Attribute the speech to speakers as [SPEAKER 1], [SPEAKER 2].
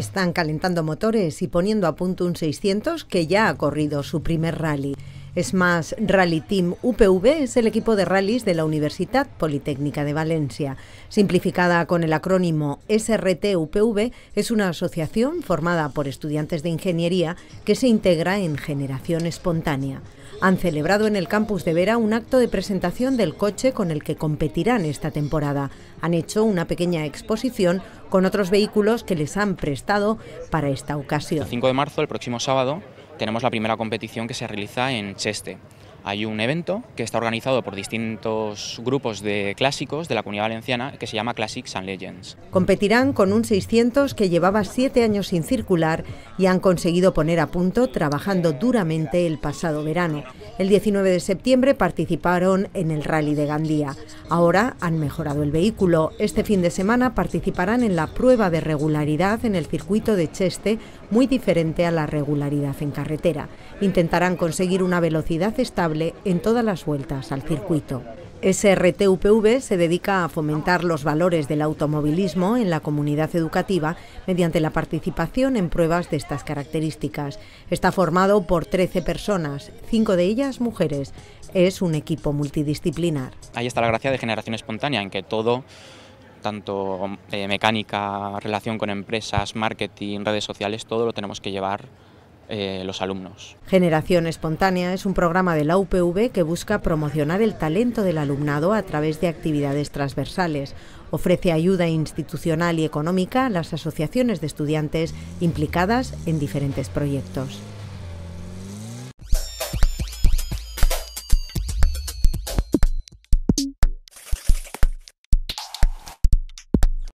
[SPEAKER 1] Están calentando motores y poniendo a punto un 600 que ya ha corrido su primer rally. Es más, Rally Team UPV es el equipo de rallies de la Universidad Politécnica de Valencia. Simplificada con el acrónimo SRT-UPV, es una asociación formada por estudiantes de ingeniería que se integra en Generación Espontánea. Han celebrado en el campus de Vera un acto de presentación del coche con el que competirán esta temporada. Han hecho una pequeña exposición con otros vehículos que les han prestado para esta ocasión. El
[SPEAKER 2] 5 de marzo, el próximo sábado, tenemos la primera competición que se realiza en Cheste hay un evento que está organizado por distintos grupos de clásicos de la comunidad valenciana que se llama Classics and Legends.
[SPEAKER 1] Competirán con un 600 que llevaba siete años sin circular y han conseguido poner a punto trabajando duramente el pasado verano. El 19 de septiembre participaron en el Rally de Gandía. Ahora han mejorado el vehículo. Este fin de semana participarán en la prueba de regularidad en el circuito de Cheste, muy diferente a la regularidad en carretera. Intentarán conseguir una velocidad estable en todas las vueltas al circuito. SRTUPV se dedica a fomentar los valores del automovilismo en la comunidad educativa mediante la participación en pruebas de estas características. Está formado por 13 personas, 5 de ellas mujeres. Es un equipo multidisciplinar.
[SPEAKER 2] Ahí está la gracia de generación espontánea, en que todo tanto eh, mecánica, relación con empresas, marketing, redes sociales, todo lo tenemos que llevar eh, los alumnos.
[SPEAKER 1] Generación Espontánea es un programa de la UPV que busca promocionar el talento del alumnado a través de actividades transversales. Ofrece ayuda institucional y económica a las asociaciones de estudiantes implicadas en diferentes proyectos.